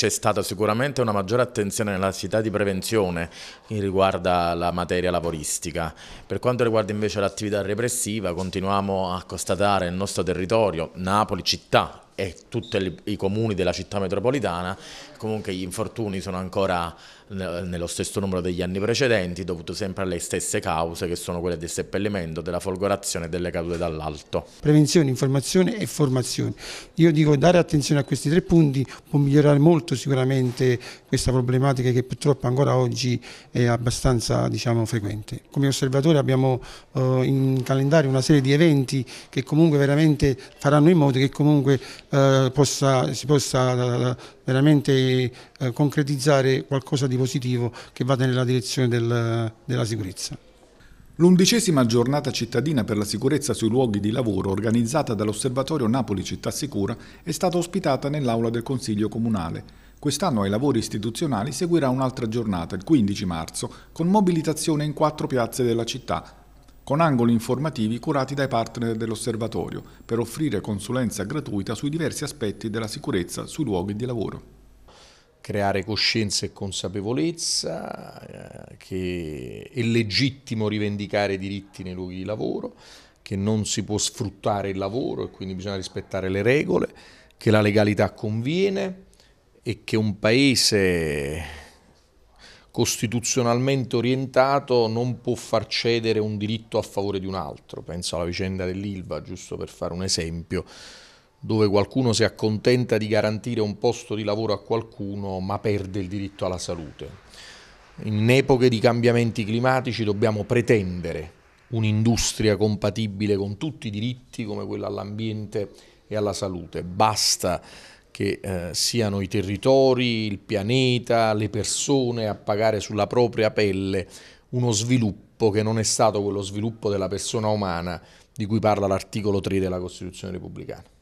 c'è stata sicuramente una maggiore attenzione nella città di prevenzione che riguarda la materia lavoristica. Per quanto riguarda invece l'attività repressiva, continuiamo a constatare nel nostro territorio, Napoli città e tutti i comuni della città metropolitana, comunque gli infortuni sono ancora nello stesso numero degli anni precedenti, dovuto sempre alle stesse cause che sono quelle del seppellimento, della folgorazione e delle cadute dall'alto. Prevenzione, informazione e formazione. Io dico dare attenzione a questi tre punti può migliorare molto sicuramente questa problematica che purtroppo ancora oggi è abbastanza diciamo, frequente. Come osservatore abbiamo eh, in calendario una serie di eventi che comunque veramente faranno in modo che comunque eh, possa, si possa eh, veramente eh, concretizzare qualcosa di positivo che vada nella direzione del, della sicurezza. L'undicesima giornata cittadina per la sicurezza sui luoghi di lavoro organizzata dall'Osservatorio Napoli Città Sicura è stata ospitata nell'aula del Consiglio Comunale. Quest'anno ai lavori istituzionali seguirà un'altra giornata, il 15 marzo, con mobilitazione in quattro piazze della città, con angoli informativi curati dai partner dell'osservatorio per offrire consulenza gratuita sui diversi aspetti della sicurezza sui luoghi di lavoro creare coscienza e consapevolezza, eh, che è legittimo rivendicare diritti nei luoghi di lavoro, che non si può sfruttare il lavoro e quindi bisogna rispettare le regole, che la legalità conviene e che un paese costituzionalmente orientato non può far cedere un diritto a favore di un altro. Penso alla vicenda dell'Ilva, giusto per fare un esempio, dove qualcuno si accontenta di garantire un posto di lavoro a qualcuno ma perde il diritto alla salute. In epoche di cambiamenti climatici dobbiamo pretendere un'industria compatibile con tutti i diritti come quella all'ambiente e alla salute. Basta che eh, siano i territori, il pianeta, le persone a pagare sulla propria pelle uno sviluppo che non è stato quello sviluppo della persona umana di cui parla l'articolo 3 della Costituzione repubblicana.